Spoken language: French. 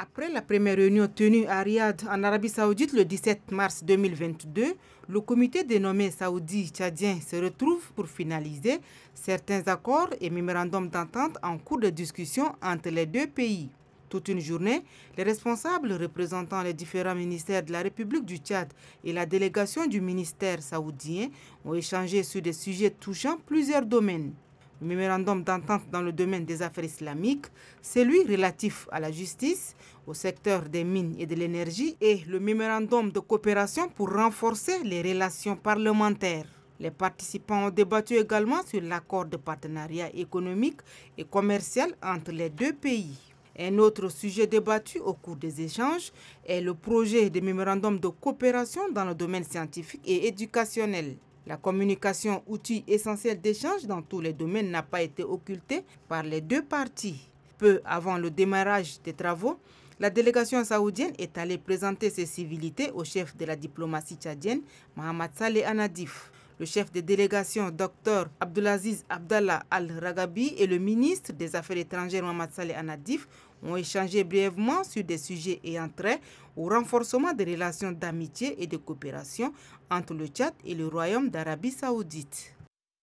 Après la première réunion tenue à Riyad en Arabie Saoudite le 17 mars 2022, le comité dénommé Saoudi-Tchadien se retrouve pour finaliser certains accords et mémorandums d'entente en cours de discussion entre les deux pays. Toute une journée, les responsables représentant les différents ministères de la République du Tchad et la délégation du ministère saoudien ont échangé sur des sujets touchant plusieurs domaines. Le mémorandum d'entente dans le domaine des affaires islamiques, celui relatif à la justice, au secteur des mines et de l'énergie et le mémorandum de coopération pour renforcer les relations parlementaires. Les participants ont débattu également sur l'accord de partenariat économique et commercial entre les deux pays. Un autre sujet débattu au cours des échanges est le projet de mémorandum de coopération dans le domaine scientifique et éducationnel. La communication, outil essentiel d'échange dans tous les domaines, n'a pas été occultée par les deux parties. Peu avant le démarrage des travaux, la délégation saoudienne est allée présenter ses civilités au chef de la diplomatie tchadienne, Mohamed Saleh Anadif le chef de délégation, Dr Abdulaziz Abdallah Al-Ragabi, et le ministre des Affaires étrangères, Mohamed Saleh Anadif, ont échangé brièvement sur des sujets ayant trait au renforcement des relations d'amitié et de coopération entre le Tchad et le Royaume d'Arabie saoudite.